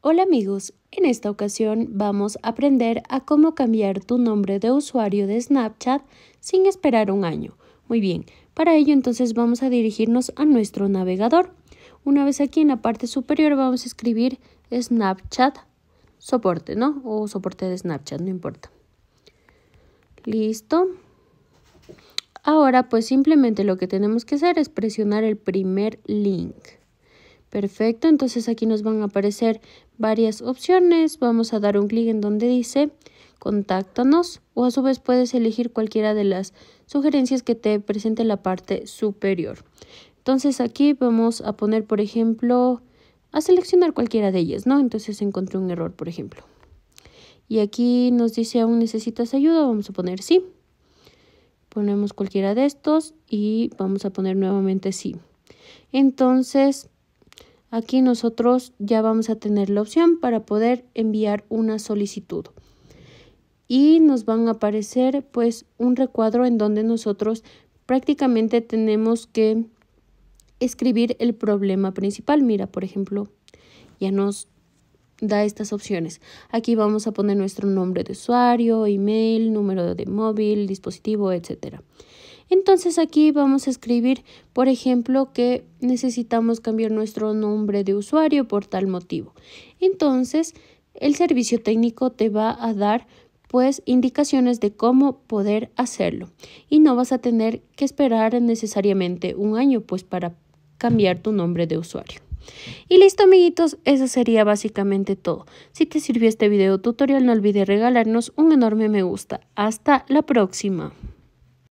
Hola amigos, en esta ocasión vamos a aprender a cómo cambiar tu nombre de usuario de Snapchat sin esperar un año. Muy bien, para ello entonces vamos a dirigirnos a nuestro navegador. Una vez aquí en la parte superior vamos a escribir Snapchat soporte, ¿no? O soporte de Snapchat, no importa. Listo. Ahora pues simplemente lo que tenemos que hacer es presionar el primer link. Perfecto, entonces aquí nos van a aparecer varias opciones. Vamos a dar un clic en donde dice contáctanos o a su vez puedes elegir cualquiera de las sugerencias que te presente la parte superior. Entonces aquí vamos a poner, por ejemplo, a seleccionar cualquiera de ellas, ¿no? Entonces encontré un error, por ejemplo. Y aquí nos dice aún necesitas ayuda, vamos a poner sí. Ponemos cualquiera de estos y vamos a poner nuevamente sí. Entonces Aquí nosotros ya vamos a tener la opción para poder enviar una solicitud. Y nos van a aparecer pues un recuadro en donde nosotros prácticamente tenemos que escribir el problema principal. Mira, por ejemplo, ya nos da estas opciones. Aquí vamos a poner nuestro nombre de usuario, email, número de móvil, dispositivo, etcétera. Entonces aquí vamos a escribir, por ejemplo, que necesitamos cambiar nuestro nombre de usuario por tal motivo. Entonces, el servicio técnico te va a dar pues indicaciones de cómo poder hacerlo y no vas a tener que esperar necesariamente un año pues para cambiar tu nombre de usuario. Y listo amiguitos, eso sería básicamente todo. Si te sirvió este video tutorial no olvides regalarnos un enorme me gusta. Hasta la próxima.